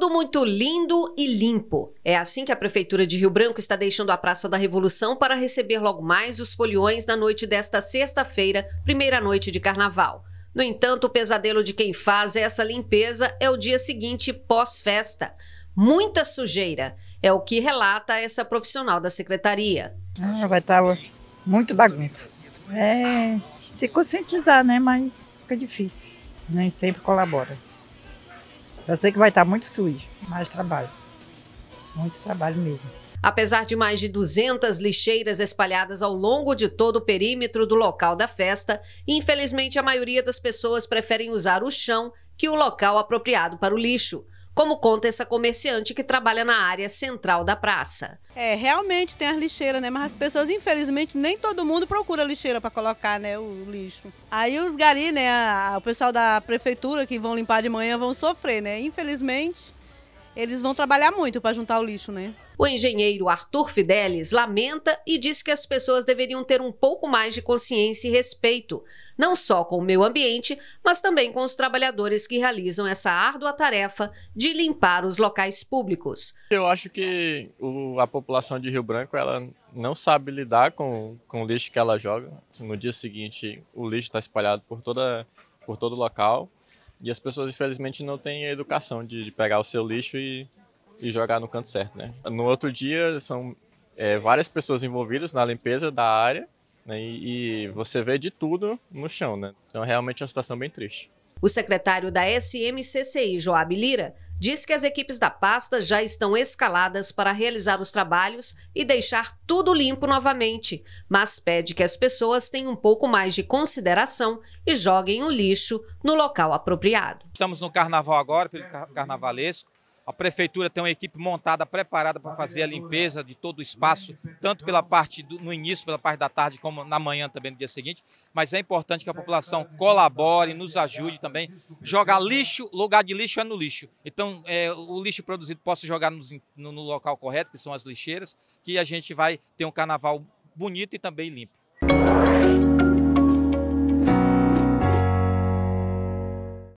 Tudo muito lindo e limpo. É assim que a Prefeitura de Rio Branco está deixando a Praça da Revolução para receber logo mais os foliões na noite desta sexta-feira, primeira noite de carnaval. No entanto, o pesadelo de quem faz essa limpeza é o dia seguinte pós-festa. Muita sujeira é o que relata essa profissional da secretaria. Ah, vai estar tá muito bagunça. É, se conscientizar, né? Mas fica difícil. Nem sempre colabora. Eu sei que vai estar muito sujo, mais trabalho. Muito trabalho mesmo. Apesar de mais de 200 lixeiras espalhadas ao longo de todo o perímetro do local da festa, infelizmente a maioria das pessoas preferem usar o chão que o local apropriado para o lixo como conta essa comerciante que trabalha na área central da praça. É, realmente tem as lixeiras, né? Mas as pessoas, infelizmente, nem todo mundo procura lixeira para colocar, né, o lixo. Aí os gari, né, o pessoal da prefeitura que vão limpar de manhã vão sofrer, né? Infelizmente, eles vão trabalhar muito para juntar o lixo, né? O engenheiro Arthur Fidelis lamenta e diz que as pessoas deveriam ter um pouco mais de consciência e respeito, não só com o meio ambiente, mas também com os trabalhadores que realizam essa árdua tarefa de limpar os locais públicos. Eu acho que o, a população de Rio Branco ela não sabe lidar com, com o lixo que ela joga. No dia seguinte, o lixo está espalhado por, toda, por todo o local. E as pessoas, infelizmente, não têm a educação de, de pegar o seu lixo e e jogar no canto certo, né? No outro dia, são é, várias pessoas envolvidas na limpeza da área né? e, e você vê de tudo no chão, né? Então, realmente é uma situação bem triste. O secretário da SMCCI, Joab Lira, diz que as equipes da pasta já estão escaladas para realizar os trabalhos e deixar tudo limpo novamente, mas pede que as pessoas tenham um pouco mais de consideração e joguem o lixo no local apropriado. Estamos no carnaval agora, pelo carnavalesco. A prefeitura tem uma equipe montada, preparada para fazer a limpeza de todo o espaço, tanto pela parte do, no início, pela parte da tarde, como na manhã também no dia seguinte. Mas é importante que a população colabore, nos ajude também. Jogar lixo, lugar de lixo é no lixo. Então, é, o lixo produzido possa jogar nos, no, no local correto, que são as lixeiras, que a gente vai ter um carnaval bonito e também limpo.